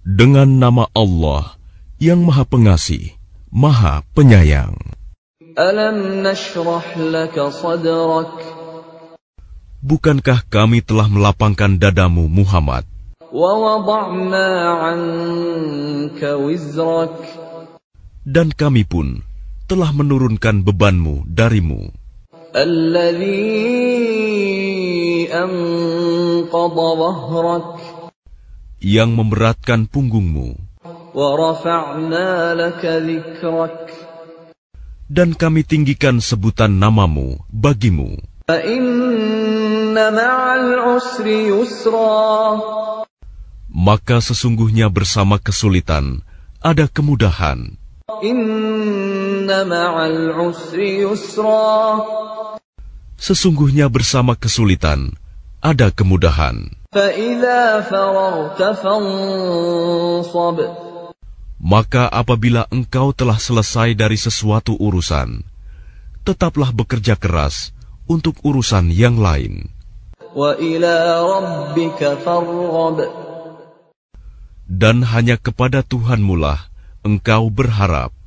Dengan nama Allah yang Maha Pengasih, Maha Penyayang. Bukankah kami telah melapangkan dadamu Muhammad? Dan kami pun telah menurunkan bebanmu darimu yang memberatkan punggungmu dan kami tinggikan sebutan namamu bagimu maka sesungguhnya bersama kesulitan ada kemudahan sesungguhnya bersama kesulitan ada kemudahan. Maka apabila engkau telah selesai dari sesuatu urusan, tetaplah bekerja keras untuk urusan yang lain. Dan hanya kepada Tuhanmulah engkau berharap.